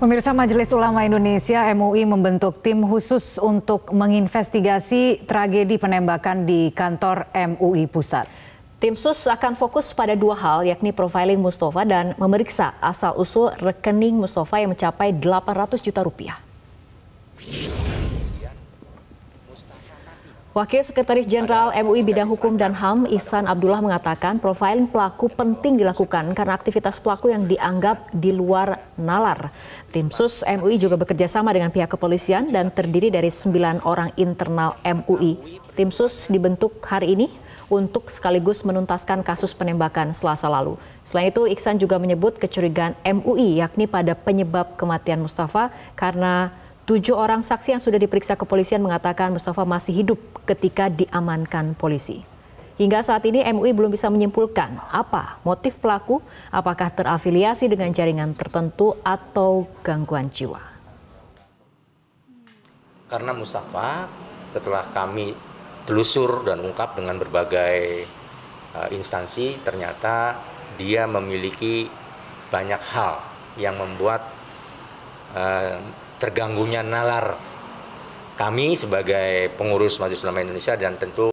Pemirsa Majelis Ulama Indonesia MUI membentuk tim khusus untuk menginvestigasi tragedi penembakan di kantor MUI Pusat. Tim SUS akan fokus pada dua hal yakni profiling Mustafa dan memeriksa asal-usul rekening Mustafa yang mencapai 800 juta rupiah. Wakil Sekretaris Jenderal MUI Bidang Hukum dan HAM Ihsan Abdullah mengatakan profiling pelaku penting dilakukan karena aktivitas pelaku yang dianggap di luar nalar. Tim sus MUI juga bekerja sama dengan pihak kepolisian dan terdiri dari 9 orang internal MUI. Tim sus dibentuk hari ini untuk sekaligus menuntaskan kasus penembakan selasa lalu. Selain itu, Iksan juga menyebut kecurigaan MUI yakni pada penyebab kematian Mustafa karena Tujuh orang saksi yang sudah diperiksa kepolisian mengatakan Mustafa masih hidup ketika diamankan polisi. Hingga saat ini MUI belum bisa menyimpulkan apa motif pelaku, apakah terafiliasi dengan jaringan tertentu atau gangguan jiwa. Karena Mustafa setelah kami telusur dan ungkap dengan berbagai uh, instansi ternyata dia memiliki banyak hal yang membuat uh, terganggunya nalar kami sebagai pengurus Majelis Ulama Indonesia dan tentu